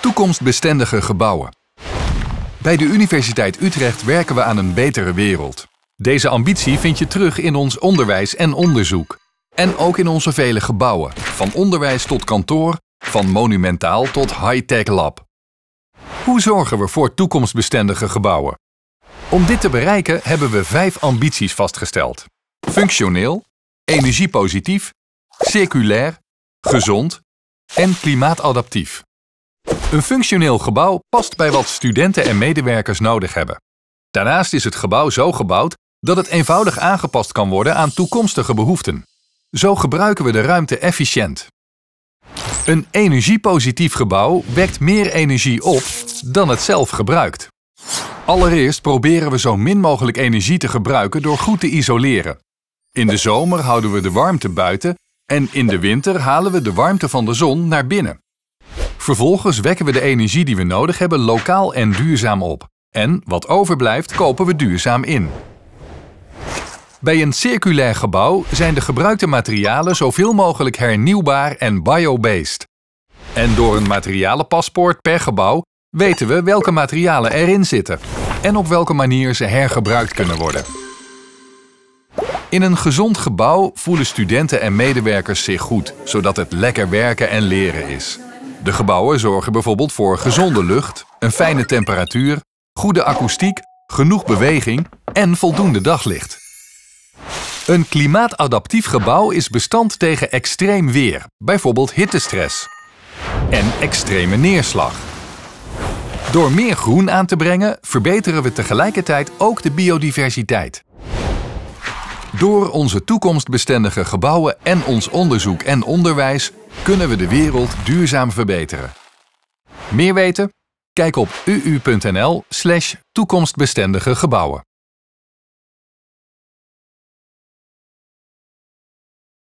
Toekomstbestendige gebouwen. Bij de Universiteit Utrecht werken we aan een betere wereld. Deze ambitie vind je terug in ons onderwijs en onderzoek. En ook in onze vele gebouwen, van onderwijs tot kantoor, van monumentaal tot high-tech lab. Hoe zorgen we voor toekomstbestendige gebouwen? Om dit te bereiken hebben we vijf ambities vastgesteld. Functioneel, energiepositief, circulair, gezond en klimaatadaptief. Een functioneel gebouw past bij wat studenten en medewerkers nodig hebben. Daarnaast is het gebouw zo gebouwd dat het eenvoudig aangepast kan worden aan toekomstige behoeften. Zo gebruiken we de ruimte efficiënt. Een energiepositief gebouw wekt meer energie op dan het zelf gebruikt. Allereerst proberen we zo min mogelijk energie te gebruiken door goed te isoleren. In de zomer houden we de warmte buiten en in de winter halen we de warmte van de zon naar binnen. Vervolgens wekken we de energie die we nodig hebben lokaal en duurzaam op. En wat overblijft kopen we duurzaam in. Bij een circulair gebouw zijn de gebruikte materialen zoveel mogelijk hernieuwbaar en biobased. En door een materialenpaspoort per gebouw weten we welke materialen erin zitten en op welke manier ze hergebruikt kunnen worden. In een gezond gebouw voelen studenten en medewerkers zich goed, zodat het lekker werken en leren is. De gebouwen zorgen bijvoorbeeld voor gezonde lucht, een fijne temperatuur, goede akoestiek, genoeg beweging en voldoende daglicht. Een klimaatadaptief gebouw is bestand tegen extreem weer, bijvoorbeeld hittestress en extreme neerslag. Door meer groen aan te brengen, verbeteren we tegelijkertijd ook de biodiversiteit. Door onze toekomstbestendige gebouwen en ons onderzoek en onderwijs kunnen we de wereld duurzaam verbeteren. Meer weten? Kijk op uu.nl/toekomstbestendige gebouwen.